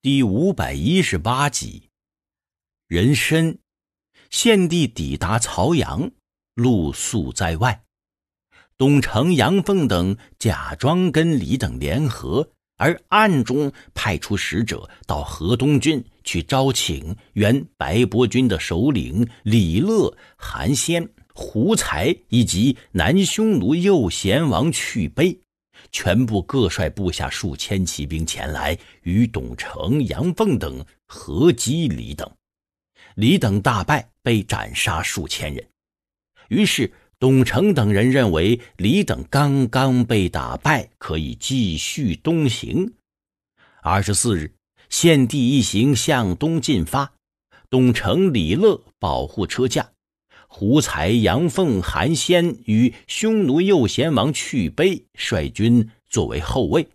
第五百一十八集，人参，献帝抵达曹阳，露宿在外。董承、杨奉等假装跟李等联合，而暗中派出使者到河东郡去招请原白波军的首领李乐、韩暹、胡才以及南匈奴右贤王去卑。全部各率部下数千骑兵前来，与董承、杨奉等合击李等。李等大败，被斩杀数千人。于是董承等人认为李等刚刚被打败，可以继续东行。二十四日，献帝一行向东进发，董承、李乐保护车驾。胡才、杨凤、韩先与匈奴右贤王去卑率军作为后卫，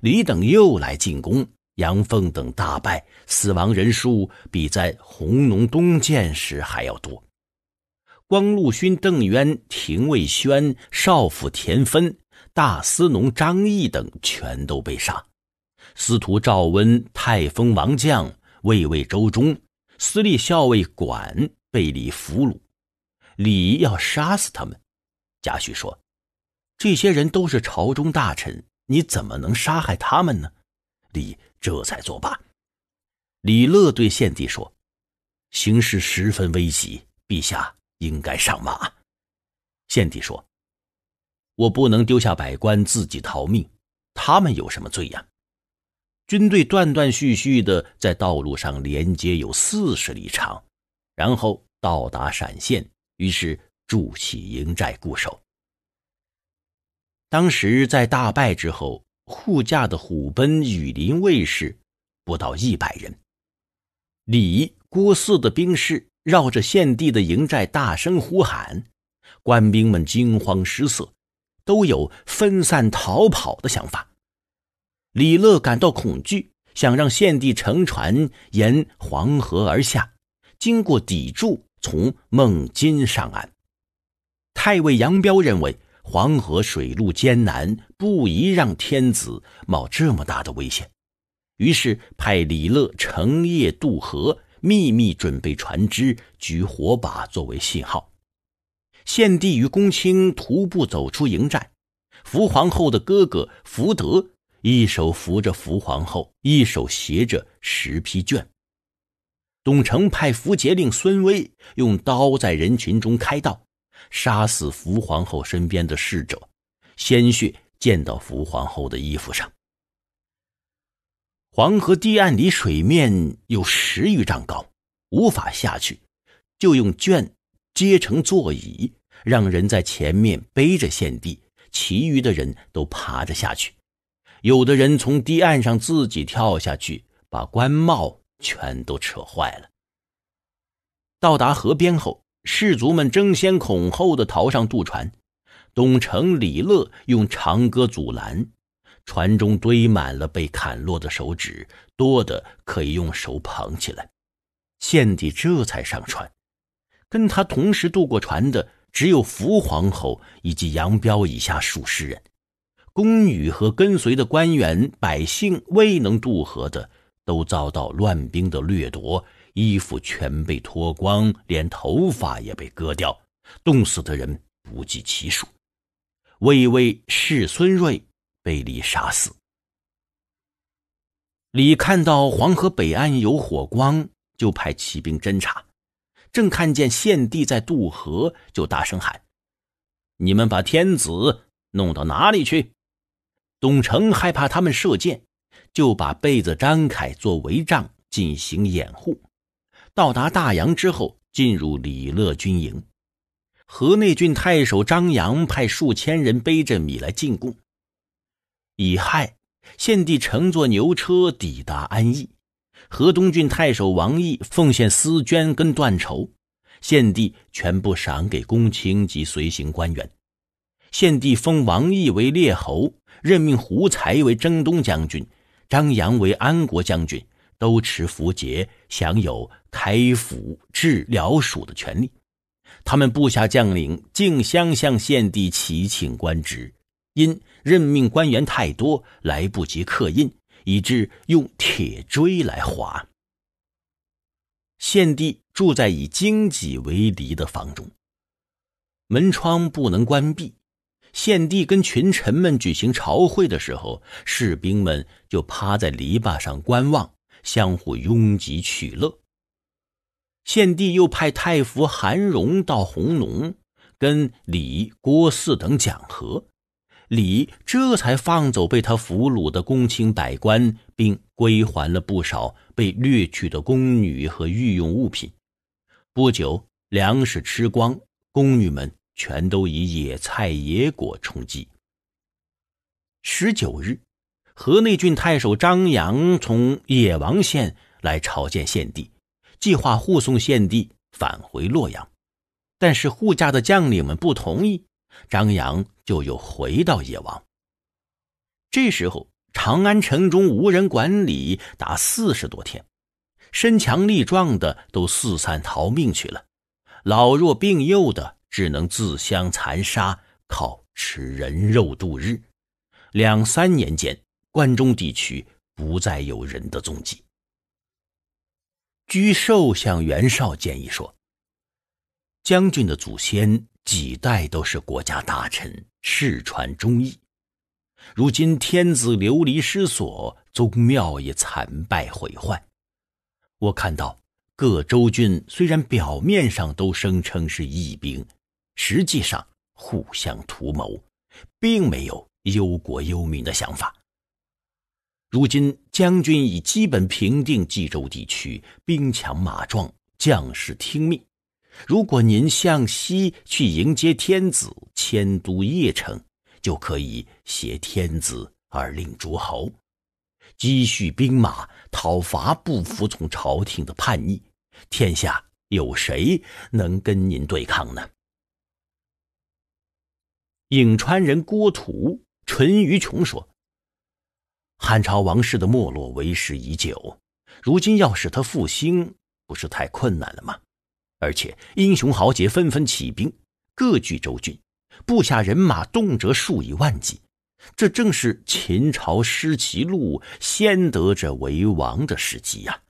李等又来进攻，杨凤等大败，死亡人数比在弘农东建时还要多。光禄勋邓渊、廷尉宣少府田芬、大司农张毅等全都被杀。司徒赵温、太丰王将卫尉周忠、司隶校尉管被李俘虏。李要杀死他们，贾诩说：“这些人都是朝中大臣，你怎么能杀害他们呢？”李这才作罢。李乐对献帝说：“形势十分危急，陛下应该上马。”献帝说：“我不能丢下百官自己逃命，他们有什么罪呀？”军队断断续续的在道路上连接有四十里长，然后到达陕县。于是筑起营寨固守。当时在大败之后，护驾的虎贲羽林卫士不到一百人。李郭汜的兵士绕着献帝的营寨大声呼喊，官兵们惊慌失色，都有分散逃跑的想法。李乐感到恐惧，想让献帝乘船沿黄河而下，经过砥柱。从孟津上岸，太尉杨彪认为黄河水路艰难，不宜让天子冒这么大的危险，于是派李乐乘夜渡河，秘密准备船只，举火把作为信号。献帝与公卿徒步走出营寨，福皇后的哥哥福德一手扶着福皇后，一手携着十批卷。董承派符节令孙威用刀在人群中开道，杀死福皇后身边的侍者，鲜血溅到福皇后的衣服上。黄河堤岸离水面有十余丈高，无法下去，就用绢接成座椅，让人在前面背着献帝，其余的人都爬着下去。有的人从堤岸上自己跳下去，把官帽。全都扯坏了。到达河边后，士卒们争先恐后的逃上渡船。董成、李乐用长戈阻拦，船中堆满了被砍落的手指，多的可以用手捧起来。献帝这才上船。跟他同时渡过船的只有福皇后以及杨彪以下数十人。宫女和跟随的官员、百姓未能渡河的。都遭到乱兵的掠夺，衣服全被脱光，连头发也被割掉，冻死的人不计其数。魏魏世孙瑞被李杀死。李看到黄河北岸有火光，就派骑兵侦查，正看见献帝在渡河，就大声喊：“你们把天子弄到哪里去？”董承害怕他们射箭。就把被子张开做帷帐进行掩护，到达大洋之后进入李乐军营。河内郡太守张扬派数千人背着米来进贡。乙亥，献帝乘坐牛车抵达安邑。河东郡太守王毅奉献丝绢跟缎绸，献帝全部赏给公卿及随行官员。献帝封王毅为列侯，任命胡才为征东将军。张扬为安国将军，都持符节，享有开府治辽属的权利。他们部下将领竞相向献帝祈请官职，因任命官员太多，来不及刻印，以致用铁锥来划。献帝住在以荆棘为篱的房中，门窗不能关闭。献帝跟群臣们举行朝会的时候，士兵们就趴在篱笆上观望，相互拥挤取乐。献帝又派太傅韩荣到弘农，跟李郭汜等讲和，李这才放走被他俘虏的公卿百官，并归还了不少被掠取的宫女和御用物品。不久，粮食吃光，宫女们。全都以野菜野果充饥。十九日，河内郡太守张扬从野王县来朝见献帝，计划护送献帝返回洛阳，但是护驾的将领们不同意，张扬就又回到野王。这时候，长安城中无人管理达四十多天，身强力壮的都四散逃命去了，老弱病幼的。只能自相残杀，靠吃人肉度日。两三年间，关中地区不再有人的踪迹。沮授向袁绍建议说：“将军的祖先几代都是国家大臣，世传忠义。如今天子流离失所，宗庙也惨败毁坏。我看到各州郡虽然表面上都声称是义兵。”实际上互相图谋，并没有忧国忧民的想法。如今将军已基本平定冀州地区，兵强马壮，将士听命。如果您向西去迎接天子，迁都邺城，就可以挟天子而令诸侯，积蓄兵马，讨伐不服从朝廷的叛逆。天下有谁能跟您对抗呢？颍川人郭图、淳于琼说：“汉朝王室的没落为时已久，如今要使他复兴，不是太困难了吗？而且英雄豪杰纷纷起兵，各据州郡，部下人马动辄数以万计，这正是秦朝失其鹿，先得者为王的时机呀。”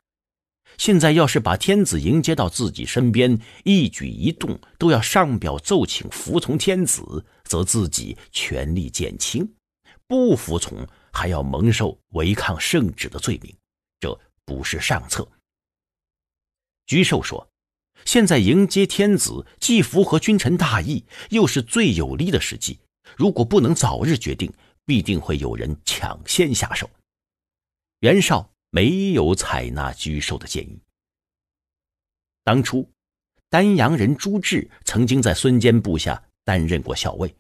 现在要是把天子迎接到自己身边，一举一动都要上表奏请服从天子，则自己权力减轻；不服从还要蒙受违抗圣旨的罪名，这不是上策。沮授说：“现在迎接天子，既符合君臣大义，又是最有利的时机。如果不能早日决定，必定会有人抢先下手。”袁绍。没有采纳沮授的建议。当初，丹阳人朱志曾经在孙坚部下担任过校尉，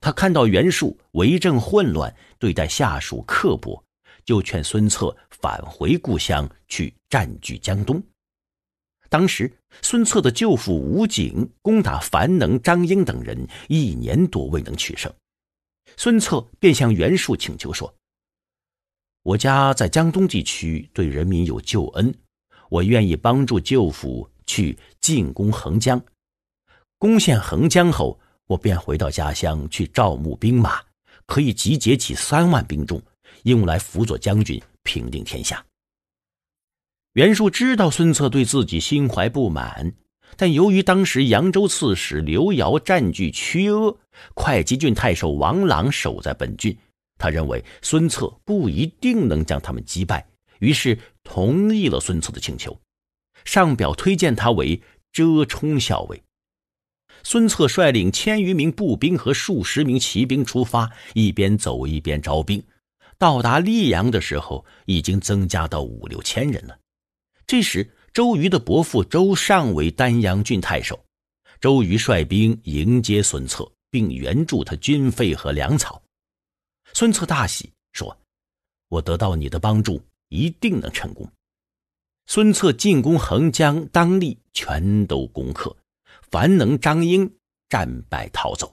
他看到袁术为政混乱，对待下属刻薄，就劝孙策返回故乡去占据江东。当时，孙策的舅父吴景攻打樊能、张英等人，一年多未能取胜，孙策便向袁术请求说。我家在江东地区，对人民有旧恩，我愿意帮助舅父去进攻横江。攻陷横江后，我便回到家乡去招募兵马，可以集结起三万兵众，用来辅佐将军平定天下。袁术知道孙策对自己心怀不满，但由于当时扬州刺史刘繇占据曲阿，会稽郡太守王朗守在本郡。他认为孙策不一定能将他们击败，于是同意了孙策的请求，上表推荐他为遮冲校尉。孙策率领千余名步兵和数十名骑兵出发，一边走一边招兵。到达溧阳的时候，已经增加到五六千人了。这时，周瑜的伯父周尚为丹阳郡太守，周瑜率兵迎接孙策，并援助他军费和粮草。孙策大喜，说：“我得到你的帮助，一定能成功。”孙策进攻横江、当立全都攻克。樊能、张英战败逃走。